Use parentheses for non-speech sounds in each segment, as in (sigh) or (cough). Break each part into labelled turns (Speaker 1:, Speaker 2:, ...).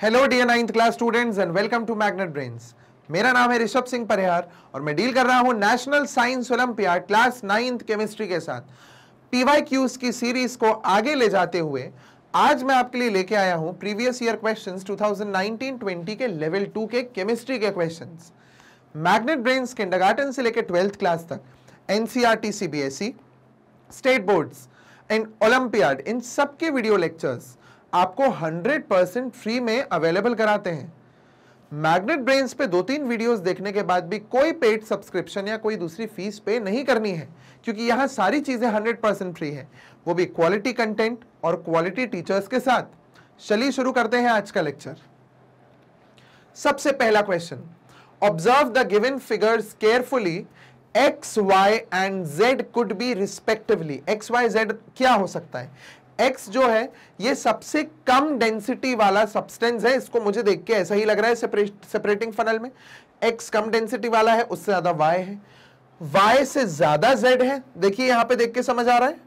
Speaker 1: Hello dear ninth class students and welcome to Magnet Brains मेरा नाम है ऋषभ सिंह परिहार और मैं डील कर रहा हूं National Science Olympiad class ninth chemistry के साथ पीवाई की सीरीज को आगे ले जाते हुए आज मैं आपके लिए लेके आया हूँ प्रीवियस ईयर क्वेश्चंस 2019-20 के लेवल टू के केमिस्ट्री के क्वेश्चन मैग्नेट ब्रेन्स किंडरगार्टन से लेकर ट्वेल्थ क्लास तक N C state boards and Olympiad इन सबके वीडियो लेक्चर्स आपको 100 परसेंट फ्री में अवेलेबल कराते हैं मैग्नेट ब्रेन्स पे दो तीन वीडियोस देखने के बाद भी कोई पेड सब्सक्रिप्शन या कोई दूसरी फीस पे नहीं करनी है क्योंकि यहां सारी चीज़ें 100 परसेंट फ्री है वो भी क्वालिटी कंटेंट और क्वालिटी टीचर्स के साथ चलिए शुरू करते हैं आज का लेक्चर सबसे पहला question observe the given figures carefully X Y and Z could be respectively X Y Z क्या हो सकता है एक्स जो है ये सबसे कम डेंसिटी वाला सब्सटेंस है इसको मुझे देख के ऐसा ही लग रहा है सेपरेटिंग फनल में एक्स कम डेंसिटी वाला है उससे ज़्यादा वाई है वाई से ज़्यादा जेड है देखिए यहां पे देख के समझ आ रहा है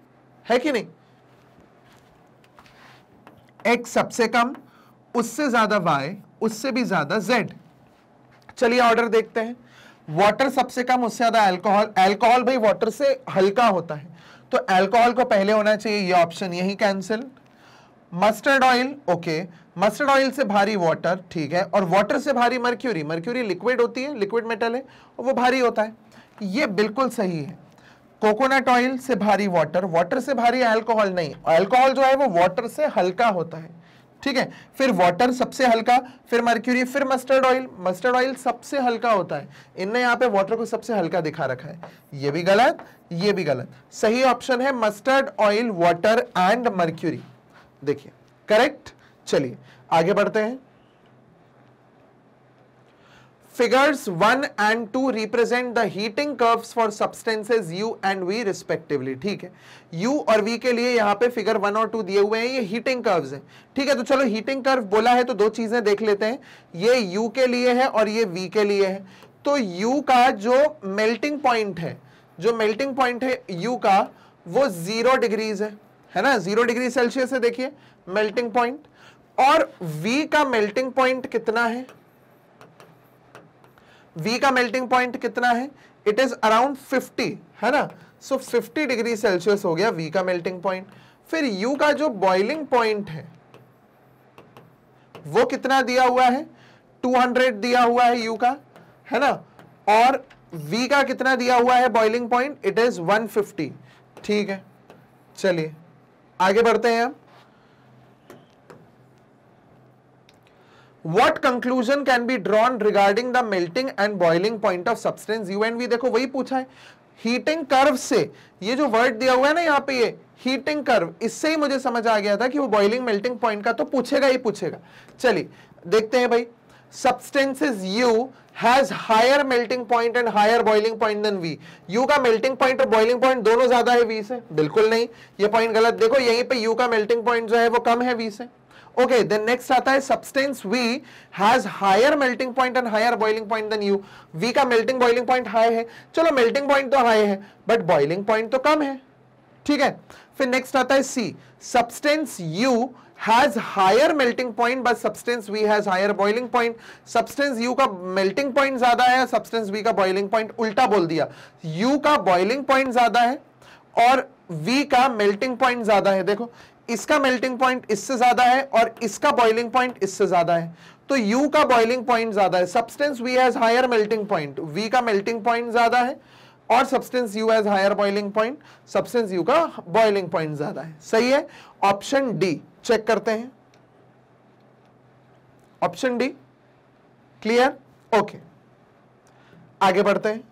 Speaker 1: है कि नहीं एक्स सबसे कम उससे ज़्यादा वाई उससे भी ज़्यादा जेड चलिए ऑर्डर देखते हैं वाटर सबसे कम उससे ज़्यादा एल्कोहल एल्कोहल भाई वाटर से हल्का होता है तो अल्कोहल को पहले होना चाहिए ये ऑप्शन यही cancel mustard oil okay mustard oil से भारी वाटर ठीक है और वाटर से भारी मर्क्यूरी मर्क्यूरी लिक्विड होती है लिक्विड मेटल है और वो भारी होता है ये बिल्कुल सही है कोकोनट ऑयल से भारी वाटर वाटर से भारी अल्कोहल नहीं अल्कोहल जो है वो वाटर से हल्का होता है ठीक है फिर वाटर सबसे हल्का फिर मर्क्यूरी फिर मस्टर्ड ऑयल मस्टर्ड ऑयल सबसे हल्का होता है इनने यहाँ पे वाटर को सबसे हल्का दिखा रखा है ये भी गलत ये भी गलत सही ऑप्शन है mustard oil water and mercury देखिए करेक्ट चलिए आगे बढ़ते हैं Figures 1 and 2 represent the heating curves for substances U and V respectively. ठीक है U और V के लिए यहाँ पे फिगर 1 और 2 दिए हुए हैं ये heating curves हैं ठीक है तो चलो heating curve बोला है तो दो चीज़ें देख लेते हैं ये U के लिए है और ये V के लिए है तो U का जो melting point है जो melting point है U का वो जीरो डिग्रीज है है ना जीरो डिग्री सेल्सियस है देखिए मेल्टिंग पॉइंट और V का मेल्टिंग पॉइंट कितना है वी का मेल्टिंग पॉइंट कितना है इट इज अराउंड 50 है ना सो so, 50 डिग्री सेल्सियस हो गया वी का मेल्टिंग पॉइंट फिर यू का जो बॉइलिंग पॉइंट है वो कितना दिया हुआ है 200 दिया हुआ है यू का है ना और वी का कितना दिया हुआ है बॉइलिंग पॉइंट इट इज 150 ठीक है चलिए आगे बढ़ते हैं हम what conclusion can be drawn regarding the melting and boiling point of substance U and V देखो वही पूछा है हीटिंग कर्व से ये जो वर्ड दिया हुआ है ना यहाँ पे ये हीटिंग कर्व इससे ही मुझे समझ आ गया था कि वो बॉइलिंग मेल्टिंग पॉइंट का तो पूछेगा ही पूछेगा चलिए देखते हैं भाई substances U has higher melting point and higher boiling point then V U का मेल्टिंग पॉइंट और बॉइलिंग पॉइंट दोनों ज्यादा है वी से बिल्कुल नहीं ये पॉइंट गलत देखो यहीं पे यू का मेल्टिंग पॉइंट जो है वो कम है वी से ओके देन नेक्स्ट आता है substance V has higher melting point and higher boiling point then U V का मेल्टिंग बॉइलिंग पॉइंट हाई है चलो मेल्टिंग पॉइंट तो हाई है बट बॉइलिंग पॉइंट तो कम है ठीक है फिर नेक्स्ट आता है C substance U has higher melting point but substance V has higher boiling point substance U का मेल्टिंग पॉइंट ज्यादा है सब्सटेंस वी का बॉइलिंग पॉइंट उल्टा बोल दिया यू का बॉइलिंग पॉइंट ज्यादा है और वी का मेल्टिंग पॉइंट ज्यादा है देखो इसका मेल्टिंग पॉइंट इससे ज्यादा है और इसका बॉइलिंग पॉइंट इससे ज्यादा है तो U का बॉइलिंग पॉइंट ज्यादा है substance V has higher melting point V का मेल्टिंग पॉइंट ज्यादा है और substance U has higher boiling point substance U का बॉइलिंग पॉइंट ज्यादा है सही है ऑप्शन डी चेक करते हैं ऑप्शन डी क्लियर ओके आगे बढ़ते हैं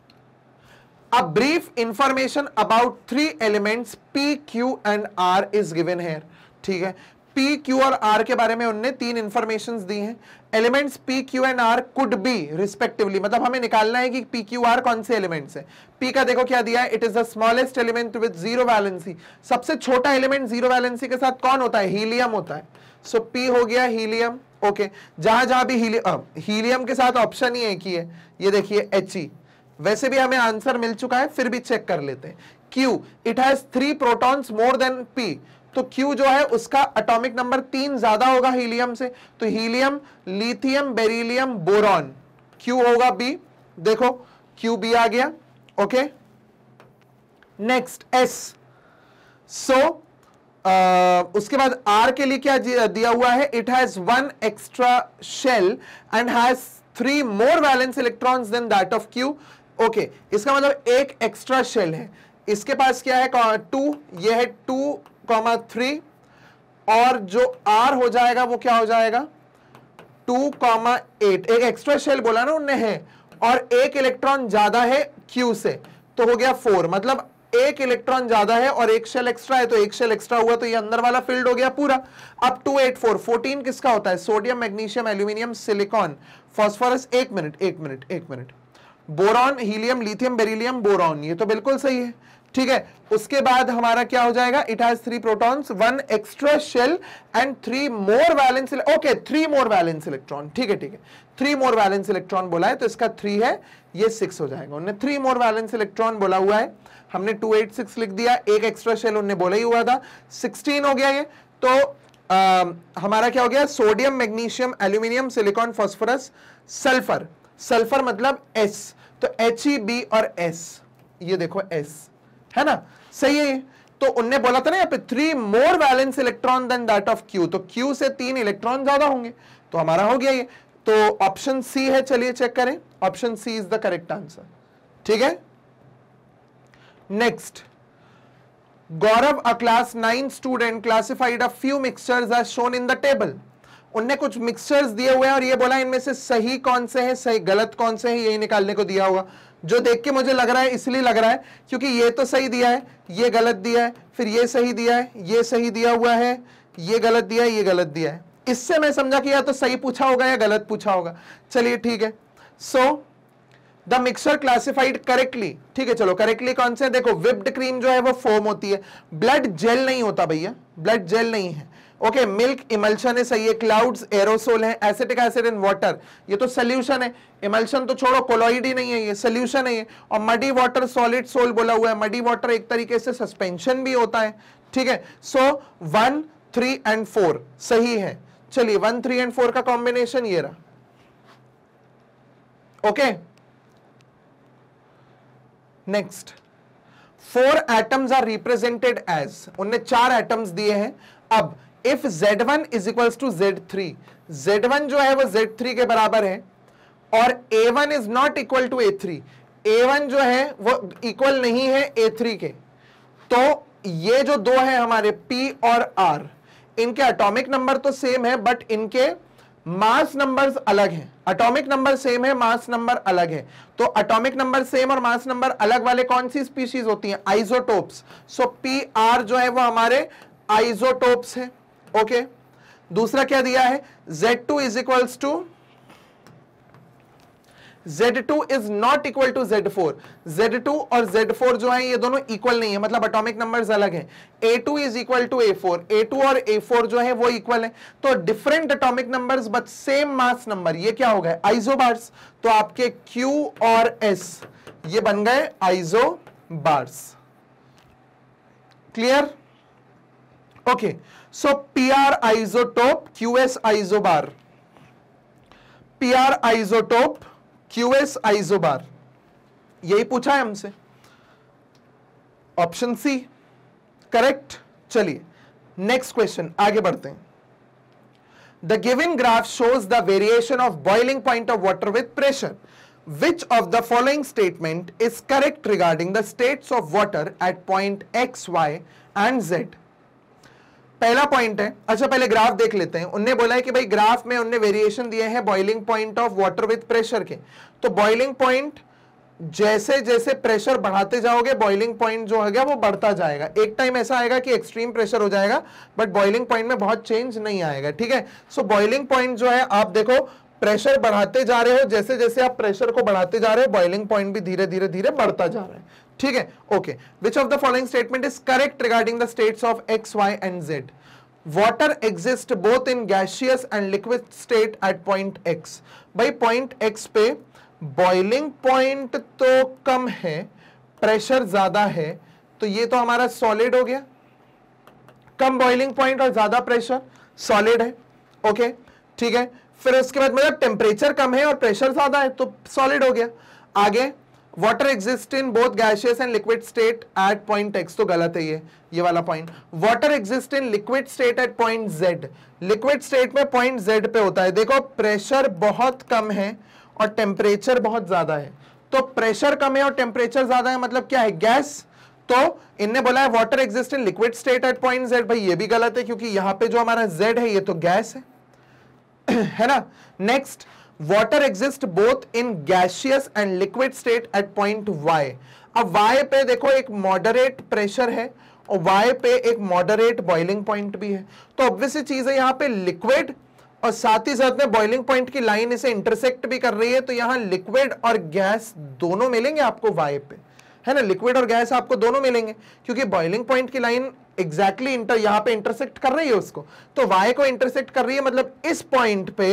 Speaker 1: A brief information about three elements P, Q and R is given here. ठीक है पी क्यू और आर के बारे में उनने तीन इंफॉर्मेशन दी हैं elements P Q and R could be respectively मतलब हमें निकालना है कि पी क्यू आर कौन से एलिमेंट्स हैं पी का देखो क्या दिया है it is the smallest element with zero valency सबसे छोटा एलिमेंट जीरो वैलेंसी के साथ कौन होता है हीलियम होता है सो so, पी हो गया हीलियम ओके okay. जहां जहां भी हीलियम हीलियम के साथ ऑप्शन ही एक ही है ये देखिए एच ई e. वैसे भी हमें आंसर मिल चुका है फिर भी चेक कर लेते हैं Q it has three protons more than P तो Q जो है उसका अटोमिक नंबर तीन ज्यादा होगा हीलियम से तो helium lithium beryllium boron Q होगा B देखो Q B आ गया ओके नेक्स्ट S सो उसके बाद R के लिए क्या दिया हुआ है it has one extra shell and has three more valence electrons than that of Q okay okay, इसका मतलब एक एक्स्ट्रा शेल है इसके पास क्या है टू ये है टू कॉमा थ्री और जो आर हो जाएगा वो क्या हो जाएगा टू कॉमा एट एक एक्स्ट्रा शेल बोला ना उनने है और एक इलेक्ट्रॉन ज्यादा है क्यू से तो हो गया फोर मतलब एक इलेक्ट्रॉन ज्यादा है और एक शेल एक्स्ट्रा है तो एक शेल एक्स्ट्रा हुआ तो ये अंदर वाला फील्ड हो गया पूरा अब टू एट फोर फोर्टीन किसका होता है sodium magnesium aluminium silicon phosphorus एक मिनट एक मिनट एक minute boron helium lithium beryllium boron ये तो बिल्कुल सही है ठीक है उसके बाद हमारा क्या हो जाएगा it has three protons one extra shell and three more valence okay three more valence electron ठीक है ठीक है थ्री मोर वैलेंस इलेक्ट्रॉन बोला है तो इसका थ्री है ये सिक्स हो जाएगा उन्होंने थ्री मोर वैलेंस इलेक्ट्रॉन बोला हुआ है हमने टू एट सिक्स लिख दिया एक एक्स्ट्रा शेल उन्हें बोला ही हुआ था सिक्सटीन हो गया ये तो आ, हमारा क्या हो गया sodium magnesium aluminium silicon phosphorus sulphur sulphur मतलब एस तो एच ई बी और एस ये देखो एस है ना सही है तो उनने बोला था ना यहाँ पे three more valence electron than that of Q तो क्यू से तीन इलेक्ट्रॉन ज्यादा होंगे तो हमारा हो गया ये तो ऑप्शन सी है चलिए चेक करें option C is the correct answer ठीक है next Gaurav a class nine student classified a few mixtures are shown in the table उनने कुछ मिक्सचर्स दिए हुए हैं और ये बोला इनमें से सही कौन से हैं सही गलत कौन से हैं यही निकालने को दिया होगा जो देख के मुझे लग रहा है इसलिए लग रहा है क्योंकि ये तो सही दिया है ये गलत दिया है फिर ये सही दिया है ये सही दिया हुआ है ये गलत दिया है ये गलत दिया है इससे मैं समझा कि या तो सही पूछा होगा या गलत पूछा होगा चलिए ठीक है so the mixer classified correctly ठीक है चलो करेक्टली कौन से है? देखो विप्ड क्रीम जो है वो फोम होती है ब्लड जेल नहीं होता भैया ब्लड जेल नहीं है ओके मिल्क इमल्शन है सही है क्लाउड्स एरोसोल है एसिटिक एसिड इन वाटर ये तो सोल्यूशन है इमल्शन तो छोड़ो कोलॉइड ही नहीं है ये सोल्यूशन है ये और मडी वाटर सॉलिड सोल बोला हुआ है मडी वाटर एक तरीके से सस्पेंशन भी होता है ठीक है so one three and four सही है चलिए वन थ्री एंड फोर का कॉम्बिनेशन ये रहा okay next four atoms are represented as उनने चार एटम्स दिए हैं अब if Z one is equal to Z three Z one जो है वो जेड थ्री के बराबर है और A one is not equal to A three A one जो है वो इक्वल नहीं है ए थ्री के तो ये जो दो है हमारे पी और आर इनके अटोमिक नंबर तो सेम है बट इनके मास नंबर्स अलग हैं अटोमिक नंबर सेम है मास नंबर अलग है तो अटोमिक नंबर सेम और मास नंबर अलग वाले कौन सी स्पीशीज होती हैं आइसोटोप्स सो पी आर जो है वो हमारे आइजोटोप्स हैं ओके दूसरा क्या दिया है Z2 two is equals to Z2 is not equal to Z four Z two और Z4 जो है ये दोनों इक्वल नहीं है मतलब अटोमिक नंबर अलग A A2 is equal to A four A two और ए फोर जो है वो इक्वल है तो different atomic number but same mass number ये क्या हो गए बार्स तो आपके Q और S ये बन गए isobars clear okay so P R isotope Q S isobar R isotope Q S isobar यही पूछा है हमसे ऑप्शन सी करेक्ट चलिए नेक्स्ट क्वेश्चन आगे बढ़ते हैं the given graph shows the variation of boiling point of water with pressure which of the following statement is correct regarding the state of water at point X Y and Z पहला पॉइंट है अच्छा पहले graph देख लेते हैं उनने बोला है कि भाई ग्राफ में उनने वेरिएशन दिए हैं boiling point of water with pressure के तो बॉइलिंग पॉइंट जैसे जैसे प्रेशर बढ़ाते जाओगे बॉइलिंग पॉइंट जो है वो बढ़ता जाएगा एक टाइम ऐसा आएगा कि एक्सट्रीम प्रेशर हो जाएगा बट बॉइलिंग पॉइंट में बहुत चेंज नहीं आएगा ठीक है सो बॉइलिंग पॉइंट जो है आप देखो प्रेशर बढ़ाते जा रहे हो जैसे जैसे आप प्रेशर को बढ़ाते जा रहे हो बॉइलिंग पॉइंट भी धीरे धीरे धीरे बढ़ता जा रहा है ठीक है okay which of the following statement is correct regarding the states of X Y and Z water exist both in gaseous and liquid state at point X भाई पॉइंट एक्स पे बॉइलिंग पॉइंट तो कम है pressure ज्यादा है तो ये तो हमारा सॉलिड हो गया कम बॉइलिंग पॉइंट और ज्यादा प्रेशर सॉलिड है ओके ठीक है फिर उसके बाद मतलब टेम्परेचर कम है और प्रेशर ज्यादा है तो सॉलिड हो गया आगे water exist in both gaseous and liquid state at point X तो गलत है ये ये वाला point water exist in liquid state at point Z liquid state में पॉइंट जेड पे होता है देखो प्रेशर बहुत कम है और टेम्परेचर बहुत ज्यादा है तो प्रेशर कम है और टेम्परेचर ज्यादा है मतलब क्या है गैस तो इनने बोला है water exist in liquid state at point Z भाई ये भी गलत है क्योंकि यहां पे जो हमारा जेड है ये तो गैस है (clears throat) है ना next water exist both in gaseous and liquid state at point Y अब वाई पे देखो एक मॉडरेट प्रेशर है और वाई पे एक मॉडरेट बॉइलिंग पॉइंट भी है तो ऑब्वियसली चीज है यहाँ पे लिक्विड और साथ ही साथ में बॉइलिंग पॉइंट की लाइन इसे इंटरसेक्ट भी कर रही है तो यहाँ लिक्विड और गैस दोनों मिलेंगे आपको वाई पे है ना लिक्विड और गैस आपको दोनों मिलेंगे क्योंकि बॉइलिंग पॉइंट की लाइन एग्जैक्टली exactly इंटर यहाँ पे इंटरसेक्ट कर रही है उसको तो वाई को इंटरसेक्ट कर रही है मतलब इस पॉइंट पे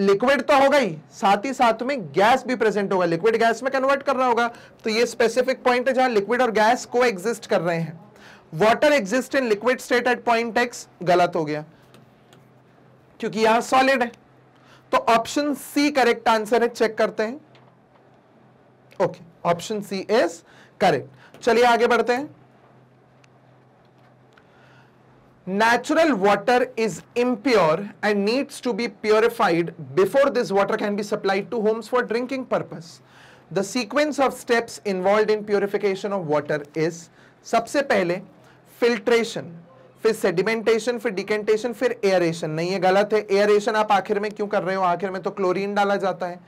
Speaker 1: लिक्विड तो होगा ही साथ ही साथ में गैस भी प्रेजेंट होगा लिक्विड गैस में कन्वर्ट कर रहा होगा तो ये स्पेसिफिक पॉइंट है जहां लिक्विड और गैस को एग्जिस्ट कर रहे हैं water exist in liquid state at point X गलत हो गया क्योंकि यहां सॉलिड है तो ऑप्शन सी करेक्ट आंसर है चेक करते हैं okay option C is correct चलिए आगे बढ़ते हैं natural water is impure and needs to be purified before this water can be supplied to homes for drinking purpose. The sequence of steps involved in purification of water is सबसे पहले filtration, फिर sedimentation, फिर decantation, फिर aeration. नहीं ये गलत है aeration आप आखिर में क्यों कर रहे हो आखिर में तो क्लोरीन डाला जाता है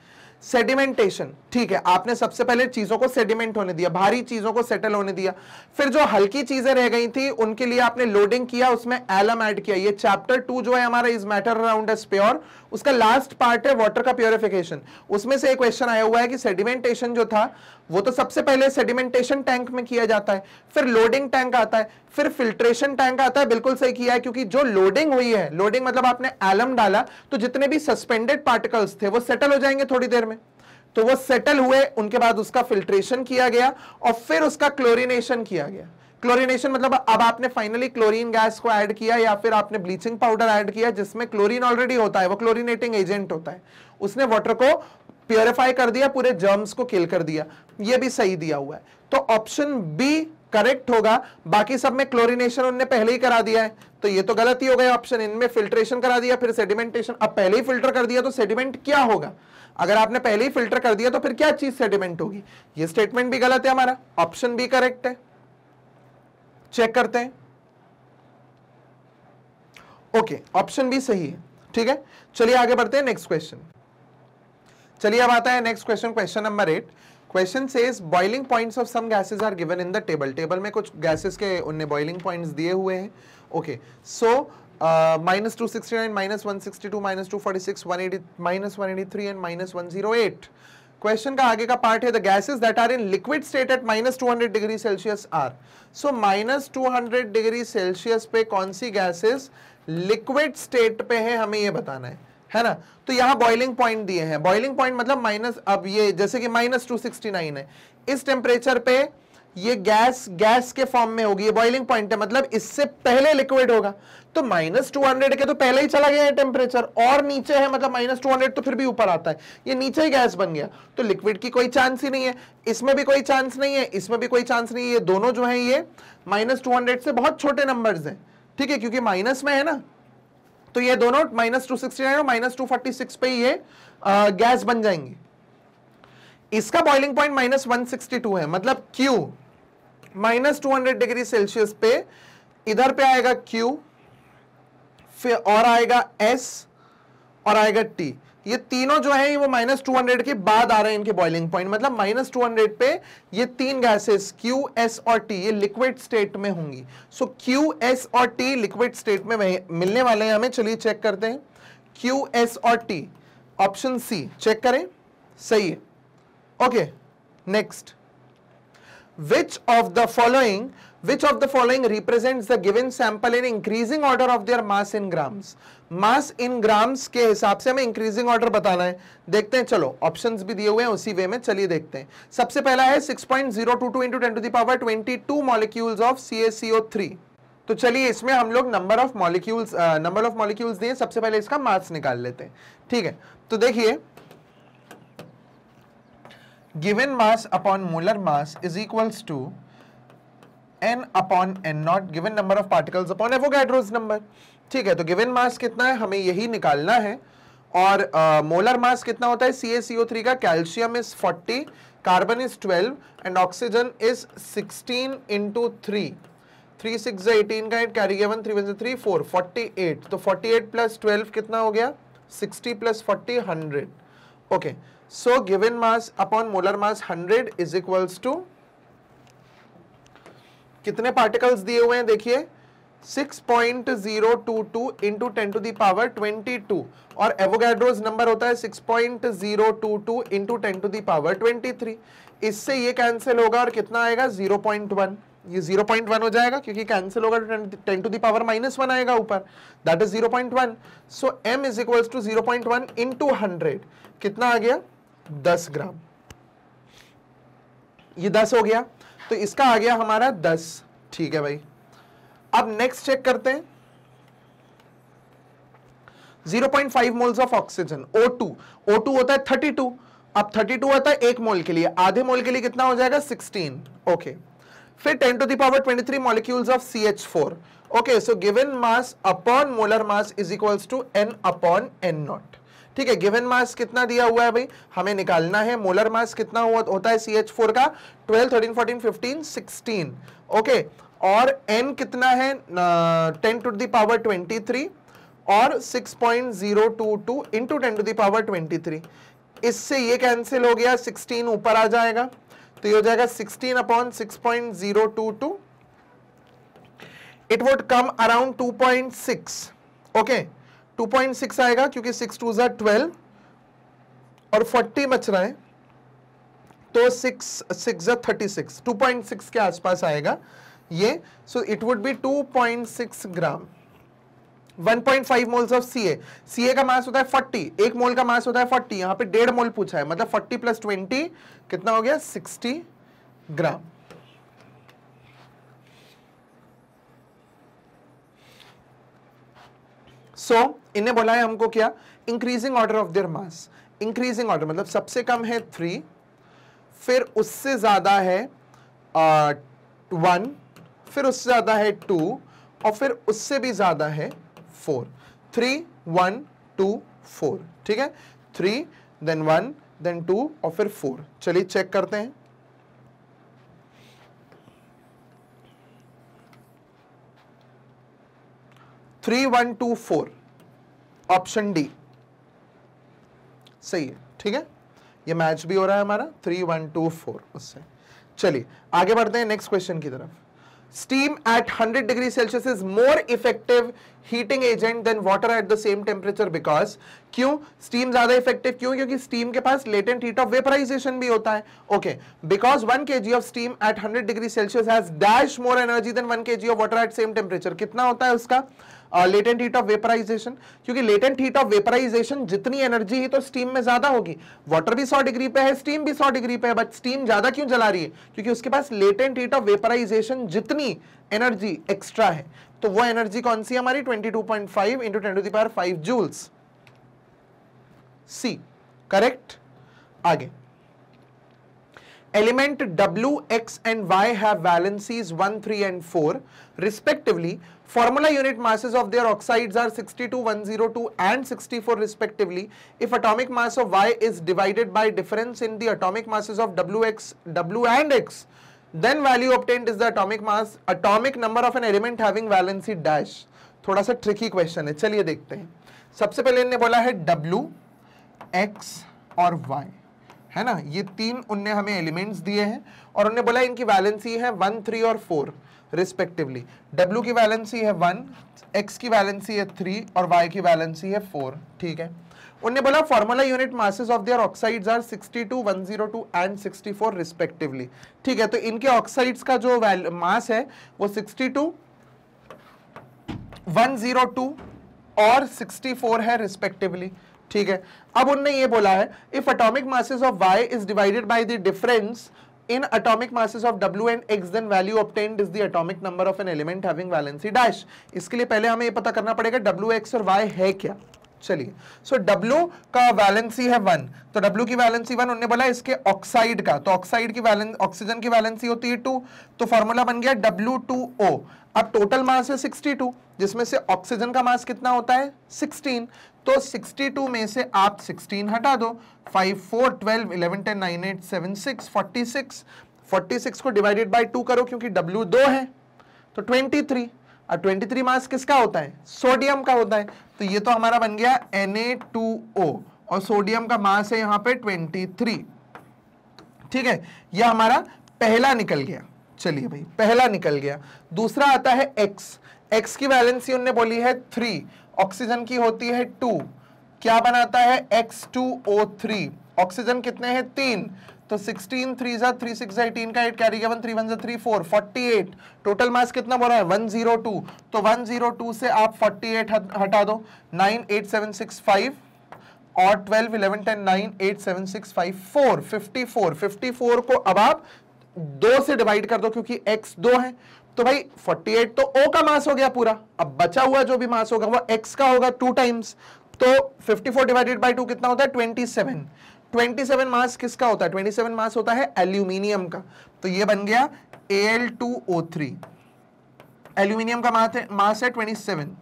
Speaker 1: सेडिमेंटेशन ठीक है आपने सबसे पहले चीजों को सेडिमेंट होने दिया भारी चीजों को सेटल होने दिया फिर जो हल्की चीजें रह गई थी उनके लिए आपने लोडिंग किया उसमें एलम ऐड किया ये चैप्टर टू जो है हमारा is matter around us pure उसका लास्ट पार्ट है वाटर का प्योरिफिकेशन उसमें से एक क्वेश्चन आया हुआ है कि सेडिमेंटेशन जो था वो तो सबसे पहले सेडिमेंटेशन टैंक में किया जाता है फिर लोडिंग टैंक आता है फिर फिल्ट्रेशन टैंक आता है बिल्कुल सही किया है क्योंकि जो लोडिंग हुई है लोडिंग मतलब आपने एलम डाला तो जितने भी सस्पेंडेड पार्टिकल्स थे वो सेटल हो जाएंगे थोड़ी देर में तो वो सेटल हुए उनके बाद उसका फिल्ट्रेशन किया गया और फिर उसका क्लोरिनेशन किया गया क्लोरिनेशन मतलब अब आपने फाइनली क्लोरीन गैस को ऐड किया या फिर आपने ब्लीचिंग पाउडर ऐड किया जिसमें क्लोरीन ऑलरेडी होता है वो क्लोरिनेटिंग एजेंट होता है उसने वाटर को प्योरीफाई कर दिया पूरे जर्म्स को किल कर दिया ये भी सही दिया हुआ है तो ऑप्शन बी करेक्ट होगा बाकी सब में क्लोरिनेशन उनने पहले ही करा दिया है तो ये तो गलत ही हो गया ऑप्शन इनमें फिल्ट्रेशन करा दिया फिर सेडिमेंटेशन अब पहले ही फिल्टर कर दिया तो सेडिमेंट क्या होगा अगर आपने पहले ही फिल्टर कर दिया तो फिर क्या चीज सेडिमेंट होगी ये स्टेटमेंट भी गलत है हमारा ऑप्शन बी करेक्ट है चेक करते हैं ओके ऑप्शन बी सही है ठीक है चलिए आगे बढ़ते हैं नेक्स्ट क्वेश्चन चलिए अब आता है next question question number eight question से boiling points of some gases are given in the table table में कुछ गैसेस के उनने बॉइलिंग पॉइंट्स दिए हुए हैं okay so minus two sixty nine minus one sixty two minus two forty six one eighty minus one eighty three and minus one zero eight question का आगे का पार्ट है the gases that are in liquid state at minus two hundred degree Celsius are so minus two hundred degree Celsius पे कौन सी gases liquid state पे है हमें यह बताना है है ना तो यहाँ बॉइलिंग पॉइंट दिए हैं बॉइलिंग पॉइंट मतलब माइनस अब ये जैसे कि माइनस टू सिक्सटी नाइन है इस टेम्परेचर पे ये गैस गैस के फॉर्म में होगी ये बॉइलिंग पॉइंट है मतलब इससे पहले लिक्विड होगा तो माइनस टू हंड्रेड के तो पहले ही चला गया है टेम्परेचर और नीचे है मतलब माइनस टू हंड्रेड तो फिर भी ऊपर आता है ये नीचे ही गैस बन गया तो लिक्विड की कोई चांस ही नहीं है इसमें भी कोई चांस नहीं है इसमें भी कोई चांस नहीं है ये दोनों जो है ये माइनस टू हंड्रेड से बहुत छोटे नंबर है ठीक है क्योंकि माइनस में है ना तो ये दोनों माइनस टू सिक्सटी नाइन और माइनस टू फोर्टी सिक्स पे ये आ, गैस बन जाएंगे इसका boiling point minus one sixty two है मतलब Q minus two hundred degree Celsius पे इधर पे आएगा क्यू फिर और आएगा एस और आएगा टी ये तीनों जो है वो माइनस टू हंड्रेड के बाद आ रहे हैं इनके बॉइलिंग पॉइंट मतलब माइनस टू हंड्रेड पे ये तीन गैसेस क्यू एस और टी ये लिक्विड स्टेट में होंगी सो क्यू एस और टी लिक्विड स्टेट में मिलने वाले हैं हमें चलिए चेक करते हैं क्यू एस और टी ऑप्शन सी चेक करें सही है okay next which of the following Which of the following represents the given sample in increasing order of their mass in grams? Mass in grams के हिसाब से हमें increasing order बताना है देखते हैं चलो options भी दिए हुए हैं उसी वे में चलिए देखते हैं सबसे पहला है 6.022 into 10 to the power 22 molecules of CaCO3 तो चलिए इसमें हम लोग number of molecules number of molecules दिए सबसे पहले इसका मास निकाल लेते हैं ठीक है तो देखिए given mass upon molar mass is equals to N upon N not given number of particles upon Avogadro's number ठीक है तो गिवन मास कितना है हमें यही निकालना है और मोलर uh, मास कितना होता है सी थ्री का calcium is forty carbon is twelve and oxygen is sixteen into three three six eighteen का eight carry given three three four forty eight तो फोर्टी एट प्लस ट्वेल्व कितना हो गया sixty plus forty hundred okay so given mass upon molar mass hundred is equals to कितने particles दिए हुए हैं देखिए 6.022 point zero two two into ten to the power twenty two और एवोगैड्रोज नंबर होता है 6.022 point zero two two into ten to the power twenty three इससे ये कैंसिल होगा और कितना आएगा 0.1 ये 0.1 हो जाएगा क्योंकि कैंसिल होगा ten to the power minus one आएगा ऊपर that is 0.1 so M is equals to zero point one into hundred कितना आ गया 10 ग्राम ये 10 हो गया तो इसका आ गया हमारा दस ठीक है भाई अब नेक्स्ट चेक करते हैं 0.5 moles of oxygen O2 O2 होता है 32 अब 32 होता है एक मोल के लिए आधे मोल के लिए कितना हो जाएगा 16 ओके okay. फिर 10 to the power 23 molecules of CH4 okay so given mass upon molar mass is equals to n upon n not ठीक है गिवन मास कितना दिया हुआ है भाई हमें निकालना है मोलर मास कितना हुआ होता है सी एच फोर का twelve thirteen fourteen fifteen sixteen okay और एन कितना है ten to the power twenty three और six point zero two two into ten to the power twenty three इससे ये कैंसिल हो गया सिक्सटीन ऊपर आ जाएगा तो ये हो जाएगा sixteen upon six point zero two two it would come around two point six okay okay 2.6 आएगा क्योंकि सिक्स टू ज़ा ट्वेल्व और 40 बच रहा है तो सिक्स सिक्स ज़ा thirty six two point six के आसपास आएगा ये so it would be 2.6 gram 1.5 moles of C A C A का मास होता है 40 एक मोल का मास होता है 40 यहाँ पे डेढ़ मोल पूछा है मतलब 40 प्लस ट्वेंटी कितना हो गया 60 ग्राम सो so, इन्हें बोला है हमको क्या increasing order of their mass increasing order मतलब सबसे कम है थ्री फिर उससे ज़्यादा है वन फिर उससे ज़्यादा है टू और फिर उससे भी ज़्यादा है four three one two four ठीक है three then one then two और फिर फोर चलिए चेक करते हैं three one two four option D सही है ठीक है ये मैच भी हो रहा है हमारा थ्री वन टू फोर उससे चलिए आगे बढ़ते हैं नेक्स्ट क्वेश्चन की तरफ steam at 100 degree Celsius is more effective heating agent than water at the same temperature because क्यों स्टीम ज्यादा इफेक्टिव क्यों क्योंकि स्टीम के पास लेटेंट हीट ऑफ वेपराइजेशन भी होता है okay because one K G of steam at hundred degree Celsius has dash more energy than one K G of water at same temperature कितना होता है उसका लेटेंट हीट ऑफ वेपराइजेशन क्योंकि latent heat of vaporisation जितनी energy ही तो steam में ज्यादा होगी वाटर भी 100 डिग्री पे है स्टीम भी 100 डिग्री पे है बट स्टीम ज्यादा क्यों जला रही है क्योंकि उसके पास लेटेंट हीट ऑफ वेपराइजेशन जितनी एनर्जी एक्स्ट्रा है तो वो एनर्जी कौन सी हमारी twenty two point five into ten to five joules see correct आगे element W X and Y have valencies one three and four respectively formula unit masses of their oxides are 62, 102 and 64 respectively if atomic mass of Y is divided by difference in the atomic masses of W x W and X then value obtained is the atomic mass atomic number of an element having valency dash थोड़ा सा tricky question है चलिए देखते हैं सबसे पहले इनने बोला है W, X और Y है ना ये तीन उनने हमें एलिमेंट्स दिए हैं और उनने बोला इनकी वैलेंसी है वन थ्री और फोर रिस्पेक्टिवली W की वैलेंसी है वन X की वैलेंसी है थ्री और Y की वैलेंसी है फोर ठीक है उन्होंने बोला formula unit masses of their oxides are 62, 102 and 64 respectively ठीक है तो इनके ऑक्साइड्स का जो मास है वो 62, 102 और 64 है रिस्पेक्टिवली ठीक है अब उनने ये बोला है if atomic masses of y is divided by the difference in atomic masses of w and x then value obtained is the atomic number of an element having valency dash इसके लिए पहले हमें ये पता करना पड़ेगा w x और y है क्या चलिए सो डब्ल्यू का वैलेंसी है वन तो डब्ल्यू की वैलेंसी वन उन्होंने बोला इसके ऑक्साइड का तो ऑक्साइड की वैलेंस ऑक्सीजन की वैलेंसी होती है टू तो फॉर्मूला बन गया ओ अब टोटल मास है टू जिसमें से ऑक्सीजन का मास कितना होता है सिक्सटीन तो सिक्सटी टू में से आप सिक्सटीन हटा दो five four twelve eleven ten nine eight seven six forty six forty six को डिवाइडेड बाई टू करो क्योंकि डब्ल्यू दो है तो ट्वेंटी थ्री और 23 मास किसका होता है सोडियम का होता है तो ये तो हमारा बन गया Na2O और सोडियम का मास है यहाँ पे 23 ठीक है यह हमारा पहला निकल गया चलिए भाई पहला निकल गया दूसरा आता है X X की वैलेंसी उनने बोली है थ्री ऑक्सीजन की होती है टू क्या बनाता है X2O3 ऑक्सीजन कितने हैं तीन तो 16 थ्री सा थ्री सिक्स एटीन का eight carry one three one जो three four forty eight total mass कितना बोला है 102 तो 102 से आप 48 हटा दो 98765 और 12 11 10 9 8 7 6 5 4 54 54 को अब आप दो से डिवाइड कर दो क्योंकि x दो है तो भाई 48 तो O का मास हो गया पूरा अब बचा हुआ जो भी मास होगा वो x का होगा टू टाइम्स तो 54 फोर डिवाइडेड बाई टू कितना होता है 27 ट्वेंटी सेवन मास किसका होता है ट्वेंटी सेवन मास होता है एल्यूमिनियम का तो ये बन गया L two O three aluminium का मास है मास है ट्वेंटी सेवन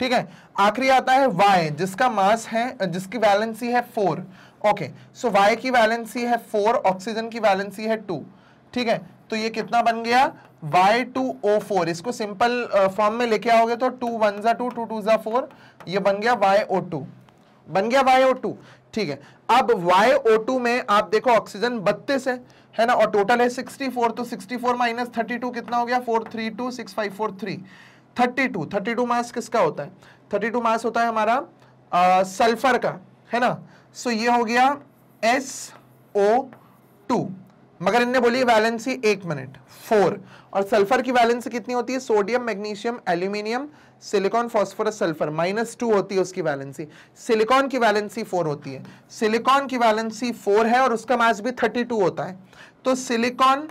Speaker 1: ठीक है आखिरी आता है Y जिसका मास है जिसकी वैलेंसी है फोर ओके सो Y की वैलेंसी है फोर ऑक्सीजन की वैलेंसी है टू ठीक है तो ये कितना बन गया वाई टू ओ फोर इसको सिंपल फॉर्म uh, में लेके आओगे तो टू वन ज़ा टू टू टू ज़ा फोर यह बन गया वाई ओ टू बन गया वाई ओ टू ठीक है अब वाई ओ टू में आप देखो ऑक्सीजन बत्तीस है है ना और टोटल है सिक्सटी फोर तो sixty four minus thirty two कितना हो गया four four three three two six five thirty two thirty two mass किसका होता है थर्टी टू मास होता है हमारा सल्फर का है ना सो so, ये हो गया एस ओ टू मगर इनने बोली वैलेंसी एक मिनट फोर और सल्फर की वैलेंसी कितनी होती है sodium magnesium aluminium silicon phosphorus sulphur minus two होती है उसकी वैलेंसी सिलिकॉन की वैलेंसी फोर होती है सिलिकॉन की वैलेंसी फोर है और उसका मास भी थर्टी टू होता है तो सिलिकॉन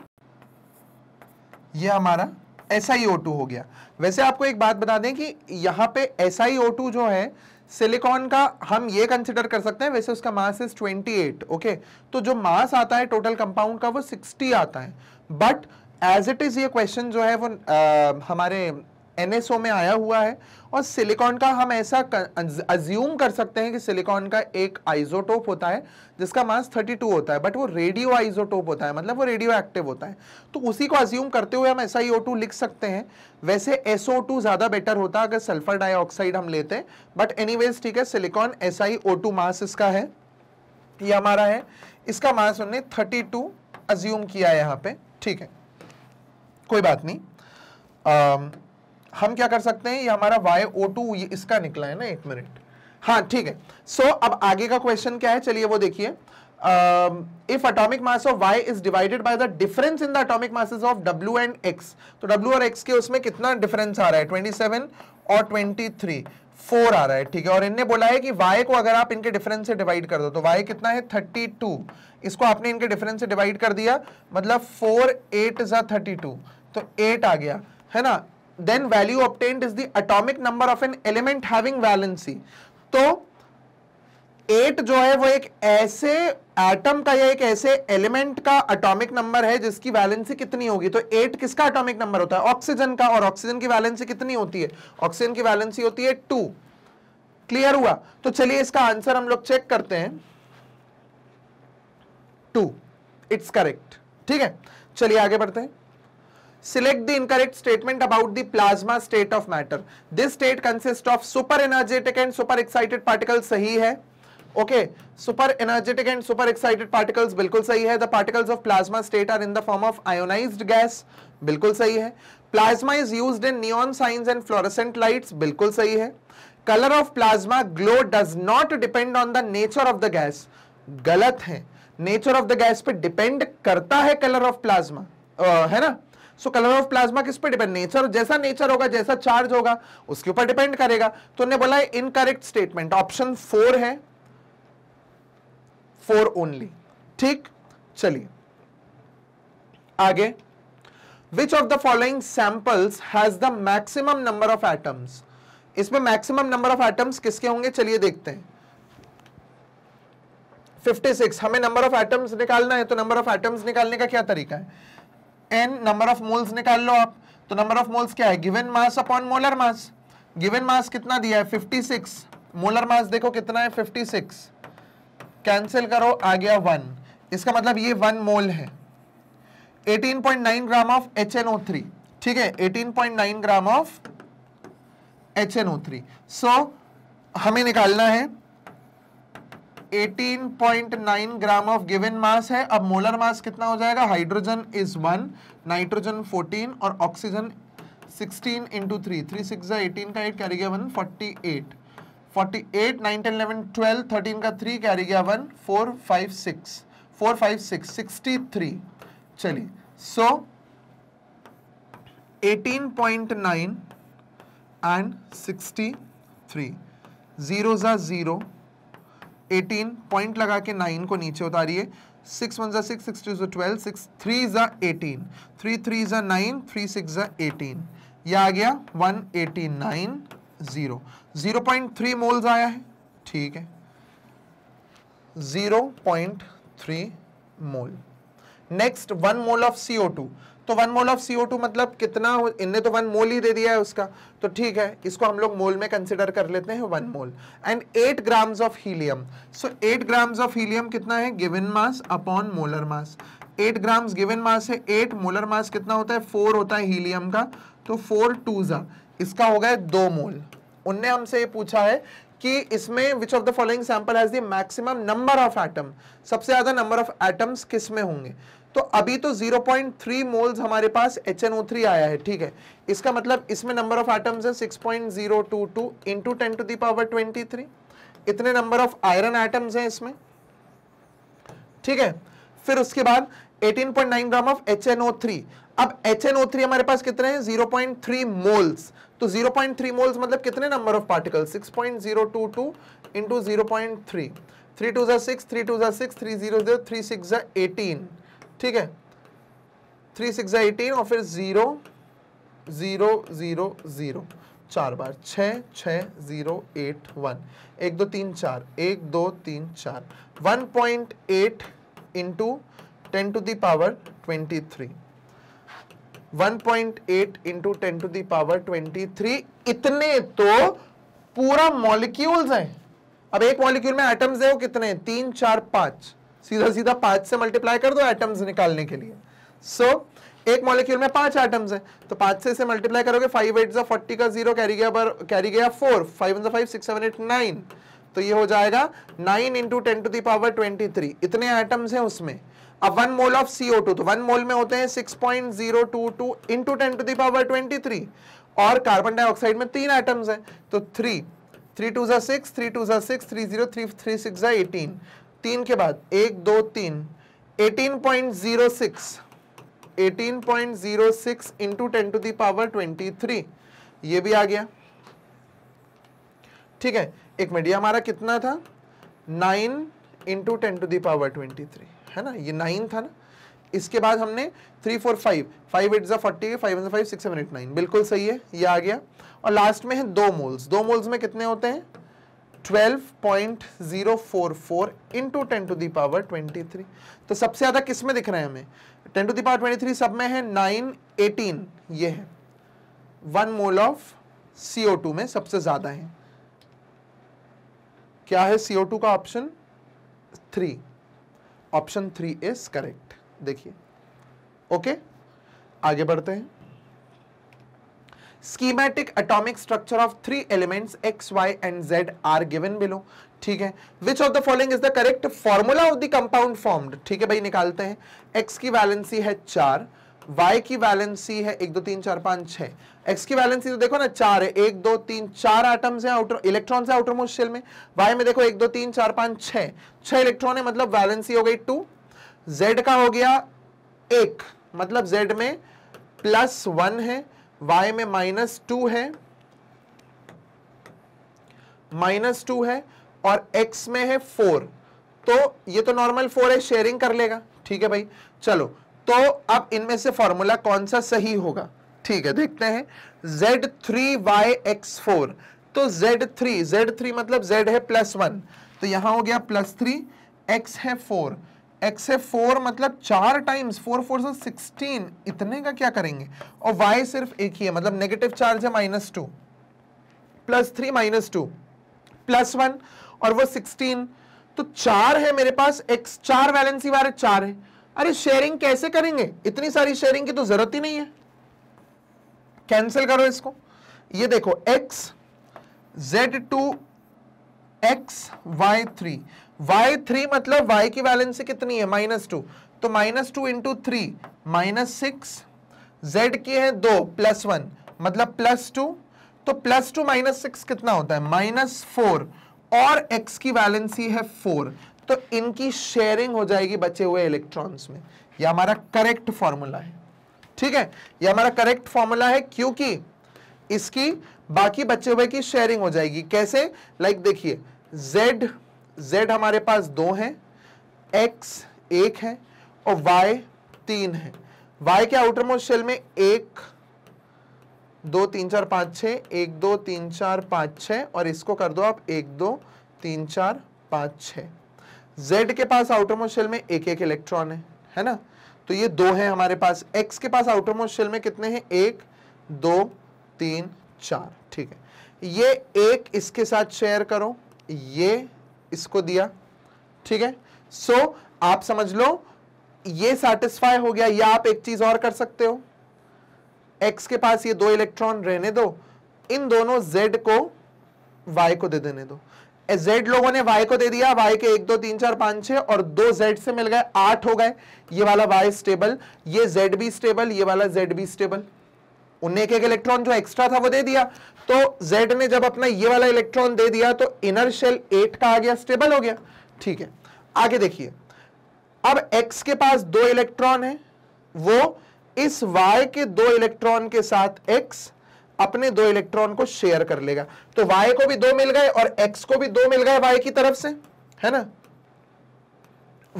Speaker 1: ये हमारा एस हो गया वैसे आपको एक बात बता दें कि यहाँ पे एस जो है सिलिकॉन का हम ये कंसिडर कर सकते हैं वैसे उसका मास इज 28 ओके तो जो मास आता है टोटल कंपाउंड का वो सिक्सटी आता है बट एज इट इज ये क्वेश्चन जो है वो आ, हमारे एनएसओ में आया हुआ है और सिलिकॉन का हम ऐसा अज्यूम कर सकते हैं कि सिलिकॉन का एक आइसोटोप होता है जिसका मास 32 होता है बट वो रेडियो आइसोटोप होता है मतलब वो रेडियो एक्टिव होता है तो उसी को अज्यूम करते हुए हम एस लिख सकते हैं वैसे एसओ ज़्यादा बेटर होता अगर सल्फर डाइऑक्साइड हम लेते बट एनी ठीक है सिलिकॉन एस मास इसका है ये हमारा है इसका मास हमने थर्टी अज्यूम किया है यहाँ पे ठीक है कोई बात नहीं आ, हम क्या कर सकते हैं ये हमारा वाई ओ टू इसका निकला है ना एक मिनट हाँ ठीक है सो so, अब आगे का क्वेश्चन क्या है चलिए वो देखिए if atomic mass of Y is divided by the difference in the atomic masses of W and X तो डब्ल्यू और एक्स के उसमें कितना डिफरेंस आ रहा है ट्वेंटी सेवन और ट्वेंटी थ्री फोर आ रहा है ठीक है और इनने बोला है कि y को अगर आप इनके डिफरेंस से डिवाइड कर दो तो y कितना है थर्टी टू इसको आपने इनके डिफरेंस से डिवाइड कर दिया मतलब फोर एट ज़ा थर्टी तो एट आ गया है ना then value obtained is the atomic number of an element having valency तो एट जो है वो एक ऐसे एटम का या एक ऐसे एलिमेंट का अटोमिक नंबर है जिसकी वैलेंसी कितनी होगी तो एट किसका अटोमिक नंबर होता है ऑक्सीजन का और ऑक्सीजन की वैलेंसी कितनी होती है ऑक्सीजन की वैलेंसी होती है टू क्लियर हुआ तो चलिए इसका आंसर हम लोग चेक करते हैं टू इट्स करेक्ट ठीक है चलिए आगे बढ़ते हैं select the incorrect statement about the plasma state of matter this state consists of super energetic and super excited particles sahi hai okay super energetic and super excited particles बिल्कुल सही है the particles of plasma state are in the form of ionised gas बिल्कुल सही है plasma is used in neon signs and fluorescent lights बिल्कुल सही है colour of plasma glow does not depend on the nature of the gas गलत है nature of the gas पर depend करता है कलर ऑफ प्लाज्मा है ना सो कलर ऑफ प्लाज्मा किस पर डिपेंड नेचर जैसा नेचर होगा जैसा चार्ज होगा उसके ऊपर डिपेंड करेगा तो उन्हें बोला इनकरेक्ट स्टेटमेंट ऑप्शन फोर है फोर ओनली ठीक चलिए आगे which of the following samples has the maximum number of atoms इसमें मैक्सिमम नंबर ऑफ एटम्स किसके होंगे चलिए देखते हैं 56 हमें नंबर ऑफ एटम्स निकालना है तो नंबर ऑफ एटम्स निकालने का क्या तरीका है एन नंबर ऑफ मोल्स निकाल लो आप तो नंबर ऑफ मोल्स क्या है given mass upon molar mass given mass कितना दिया है 56 मोलर मास देखो कितना है 56 कैंसिल करो आ गया वन इसका मतलब ये वन मोल है 18.9 ग्राम ऑफ HNO3 ठीक है 18.9 ग्राम ऑफ HNO3 सो हमें निकालना है 18.9 ग्राम ऑफ गिवन मास है अब मोलर मास कितना हो जाएगा हाइड्रोजन इज वन नाइट्रोजन 14 और oxygen 16 into three three six eighteen का एट कैरी गया one forty eight forty eight nine ten eleven twelve thirteen का थ्री कैरी गया one four five six four five six sixty three चलिए so eighteen point nine and sixty three zero zero eighteen point लगा के nine को नीचे उतारिए six one ज़ा six six two ज़ा ट्वेल्व सिक्स थ्री ज़ा एटीन थ्री थ्री ज़ा नाइन थ्री सिक्स ज़ा एटीन यह आ गया one eighty nine zero zero point three moles आया है ठीक है zero point three mole next one mole of C O two तो one mole of CO two मतलब कितना इनने तो वन मोल ही दे दिया है उसका तो ठीक है इसको हम लोग मोल में कंसिडर कर लेते हैं one mole and eight grams of helium so eight grams of helium कितना है given mass upon molar mass eight grams given mass है एट मोलर मास कितना होता है फोर होता है हीलियम का तो फोर टू जा इसका हो गया दो मोल उनने हमसे ये पूछा है कि इसमें which of the following sample has the maximum number of atom सबसे ज़्यादा नंबर ऑफ एटम्स किस में होंगे तो अभी तो 0.3 मोल्स हमारे पास HNO3 आया है ठीक है इसका मतलब इसमें नंबर ऑफ आइटम्स है 6.022 इंटू टेन टू दावर 23 इतने नंबर ऑफ आयरन आइटम्स हैं इसमें ठीक है फिर उसके बाद 18.9 ग्राम ऑफ HNO3 अब HNO3 हमारे पास कितने हैं 0.3 मोल्स तो 0.3 मोल्स मतलब कितने number of particle two into three three two six three two six three zero 3 6 18 ठीक है थ्री सिक्स एटीन और फिर ज़ीरो ज़ीरो ज़ीरो ज़ीरो चार बार छ छ ज़ीरो एट वन एक दो तीन चार एक दो तीन चार one point eight into ten to the power twenty three one point eight into ten to the power twenty three इतने तो पूरा मॉलिक्यूल्स हैं अब एक मॉलिक्यूल में एटम्स है वो कितने तीन चार पांच सीधा सीधा पांच से मल्टीप्लाई कर दो एटम्स निकालने के लिए सो so, एक मॉलिक्यूल में पांच एटम्स हैं तो पांच से इसे मल्टीप्लाई करोगे फाइव एट जो फोर्टी का जीरो कैरी गया पर कैरी गया four five one five six seven eight nine तो ये हो जाएगा nine into ten to the power twenty three इतने एटम्स हैं उसमें अब one mole of CO two तो वन मोल में होते हैं six point zero two two into ten to the power twenty three और कार्बन डाइऑक्साइड में तीन एटम्स हैं तो थ्री थ्री टू ज़ा सिक्स थ्री टू ज़ा six three zero three three six ज़ा एटीन तीन के बाद एक दो तीन eighteen point zero six eighteen point zero six into ten to the power twenty three ये भी आ गया ठीक है एक मीडिया हमारा कितना था nine into ten to the power twenty three है ना ये नाइन था ना इसके बाद हमने three four five five eight ज़ा forty five five six seven eight nine बिल्कुल सही है ये आ गया और लास्ट में है दो मोल्स दो मोल्स में कितने होते हैं 12.044 10 टेन टू power 23 तो सबसे ज़्यादा किस में दिख रहे हैं हमें to the power 23 सब में है 918 ये है वन मोल ऑफ CO2 में सबसे ज़्यादा है क्या है CO2 का option three option three is correct देखिए ओके आगे बढ़ते हैं schematic atomic structure of three elements x y and z are given below ठीक है which of the following is the correct formula of the compound formed ठीक है भाई निकालते हैं x की वैलेंसी है चार y की वैलेंसी है एक दो तीन चार पांच छह x की वैलेंसी तो देखो ना चार है एक दो तीन चार आइटम्स हैं आउटर इलेक्ट्रॉन है आउटर मोस्ट शेल में y में देखो एक दो तीन चार पांच छह छह इलेक्ट्रॉन है मतलब वैलेंसी हो गई टू z का हो गया एक मतलब z में प्लस वन है y में माइनस टू है माइनस टू है और x में है फोर तो ये तो नॉर्मल फोर है शेयरिंग कर लेगा ठीक है भाई चलो तो अब इनमें से फॉर्मूला कौन सा सही होगा ठीक है देखते हैं z3 three Y x four तो z3 थ्री थ्री मतलब z है प्लस वन तो यहां हो गया प्लस थ्री एक्स है फोर एक्स से फोर मतलब चार टाइम्स फोर फोर से सिक्सटीन इतने का क्या करेंगे और y सिर्फ एक ही है मतलब नेगेटिव चार्ज है minus two plus three minus two plus one और वो सिक्सटीन तो चार है मेरे पास x चार वैलेंसी वाले चार है अरे शेयरिंग कैसे करेंगे इतनी सारी शेयरिंग की तो जरूरत ही नहीं है कैंसिल करो इसको ये देखो X Z two X Y three Y three मतलब वाई की वैलेंसी कितनी है माइनस टू तो minus two into three minus six Z की है दो प्लस वन मतलब प्लस टू तो प्लस टू माइनस सिक्स कितना होता है माइनस फोर और x की वैलेंसी है फोर तो इनकी शेयरिंग हो जाएगी बचे हुए इलेक्ट्रॉन्स में यह हमारा करेक्ट फॉर्मूला है ठीक है यह हमारा करेक्ट फॉर्मूला है क्योंकि इसकी बाकी बचे हुए की शेयरिंग हो जाएगी कैसे लाइक like देखिए जेड z हमारे पास दो हैं x एक है और y तीन है y के आउटर मोस्ट शेल में एक दो तीन चार पाँच छ एक दो तीन चार पाँच छ और इसको कर दो आप एक दो तीन चार पाँच छ z के पास मोस्ट शेल में एक एक इलेक्ट्रॉन है है ना तो ये दो हैं हमारे पास एक्स के पास मोस्ट शेल में कितने हैं एक दो तीन चार ठीक है ये एक इसके साथ शेयर करो ये इसको दिया ठीक है सो so, आप समझ लो ये सेटिस्फाई हो गया या आप एक चीज और कर सकते हो एक्स के पास ये दो इलेक्ट्रॉन रहने दो इन दोनों जेड को वाई को दे देने दो जेड लोगों ने वाई को दे दिया वाई के एक दो तीन चार पांच छह और दो जेड से मिल गए आठ हो गए ये वाला वाई स्टेबल ये जेड भी स्टेबल ये वाला जेड भी स्टेबल उन्हें एक एक इलेक्ट्रॉन जो एक्स्ट्रा था वो दे दिया तो Z ने जब अपना ये वाला इलेक्ट्रॉन दे दिया तो इनर शेल एट का आ गया स्टेबल हो गया ठीक है आगे देखिए अब X के पास दो इलेक्ट्रॉन है वो इस Y के दो इलेक्ट्रॉन के साथ X अपने दो इलेक्ट्रॉन को शेयर कर लेगा तो Y को भी दो मिल गए और X को भी दो मिल गए Y की तरफ से है ना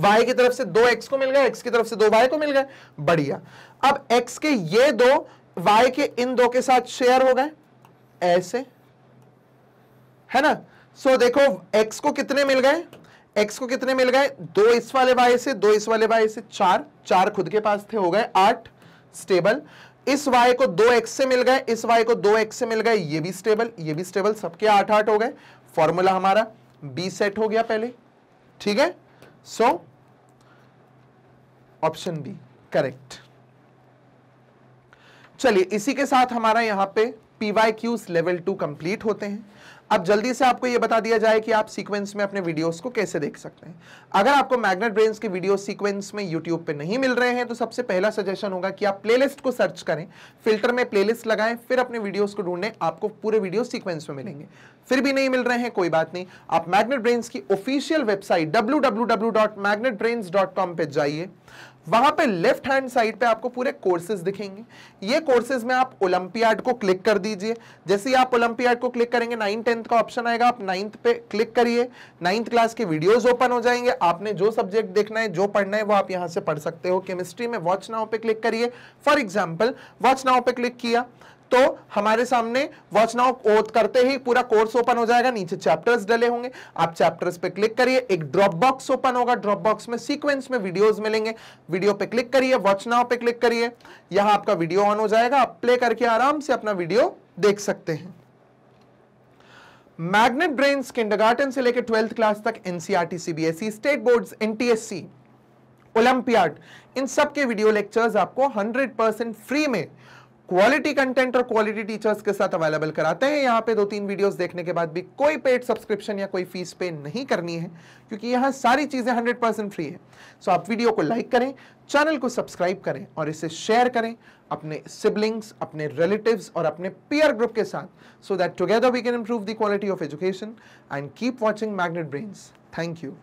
Speaker 1: y की तरफ से दो x को मिल गए x की तरफ से दो y को मिल गए बढ़िया अब x के ये दो y के इन दो के साथ शेयर हो गए ऐसे है ना सो so, देखो एक्स को कितने मिल गए एक्स को कितने मिल गए दो इस वाले वाई से दो इस वाले y से चार चार खुद के पास थे हो गए आठ स्टेबल इस y को दो एक्स से मिल गए इस वाई को दो एक्स से मिल गए ये भी स्टेबल ये भी स्टेबल सबके आठ आठ हो गए फॉर्मूला हमारा बी सेट हो गया पहले ठीक है सो ऑप्शन बी करेक्ट चलिए इसी के साथ हमारा यहाँ पे पी वाई क्यूज लेवल टू कंप्लीट होते हैं अब जल्दी से आपको ये बता दिया जाए कि आप सीक्वेंस में अपने वीडियोस को कैसे देख सकते हैं अगर आपको मैग्नेट ब्रेन्स के वीडियो सीक्वेंस में यूट्यूब पे नहीं मिल रहे हैं तो सबसे पहला सजेशन होगा कि आप प्लेलिस्ट को सर्च करें फिल्टर में प्लेलिस्ट लगाएं फिर अपने वीडियोस को ढूंढें आपको पूरे वीडियो सीक्वेंस में मिलेंगे फिर भी नहीं मिल रहे हैं कोई बात नहीं आप मैग्नेट ब्रेन्स की ऑफिशियल वेबसाइट डब्ल्यू पे जाइए वहां पे लेफ्ट हैंड साइड पे आपको पूरे कोर्सेज दिखेंगे ये कोर्सेज में आप ओलंपियाड को क्लिक कर दीजिए जैसे ही आप ओलंपियाड को क्लिक करेंगे नाइन टेंथ का ऑप्शन आएगा आप नाइन्थ पे क्लिक करिए नाइन्थ क्लास के वीडियोस ओपन हो जाएंगे आपने जो सब्जेक्ट देखना है जो पढ़ना है वो आप यहां से पढ़ सकते हो केमिस्ट्री में वॉच नाव पे क्लिक करिए फॉर एग्जाम्पल वॉच नाउ पे क्लिक किया तो हमारे सामने वॉच नाउ ओथ करते ही पूरा कोर्स ओपन हो जाएगा नीचे चैप्टर्स डले होंगे आप चैप्टर्स पे क्लिक करिए एक ड्रॉप बॉक्स ओपन होगा ड्रॉप बॉक्स में सीक्वेंस में वीडियोस मिलेंगे वीडियो पे क्लिक करिए वॉच नाउ पे क्लिक करिए यहां आपका वीडियो ऑन हो जाएगा आप प्ले करके आराम से अपना वीडियो देख सकते हैं मैग्नेट ब्रेन किंडरगार्टन से लेकर ट्वेल्थ क्लास तक NCERT CBSE state board NTSE olympiad इन सब के वीडियो लेक्चर्स आपको 100 परसेंट फ्री में क्वालिटी कंटेंट और क्वालिटी टीचर्स के साथ अवेलेबल कराते हैं यहाँ पे दो तीन वीडियोस देखने के बाद भी कोई पेड सब्सक्रिप्शन या कोई फीस पे नहीं करनी है क्योंकि यहाँ सारी चीज़ें 100 परसेंट फ्री है सो आप वीडियो को लाइक करें चैनल को सब्सक्राइब करें और इसे शेयर करें अपने सिबलिंग्स अपने रिलेटिव्स और अपने पियर ग्रुप के साथ so that together we can improve the quality of education and keep watching Magnet Brains thank you